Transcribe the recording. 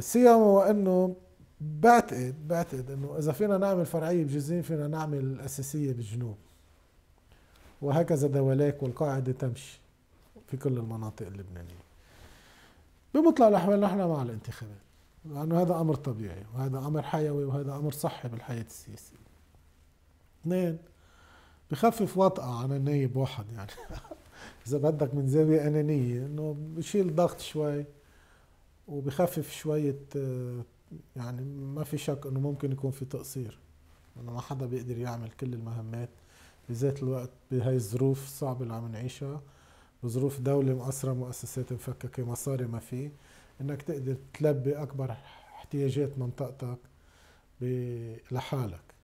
سيما وانه بعتقد بعتقد انه اذا فينا نعمل فرعيه بجزين فينا نعمل الاساسيه بالجنوب وهكذا دواليك والقاعده تمشي في كل المناطق اللبنانيه بمطلع الاحوال نحن مع الانتخابات لانه هذا امر طبيعي وهذا امر حيوي وهذا امر صحي بالحياه السياسيه اثنين بخفف وطأة عن النايب واحد يعني اذا بدك من زاويه انانيه انه بشيل ضغط شوي وبخفف شوية آه، يعني ما في شك انه ممكن يكون في تقصير انه ما حدا بيقدر يعمل كل المهمات بذات الوقت بهاي الظروف الصعبة اللي عم نعيشها بظروف دولة مقصرة مؤسسات مفككة مصاري ما في انك تقدر تلبي اكبر احتياجات منطقتك لحالك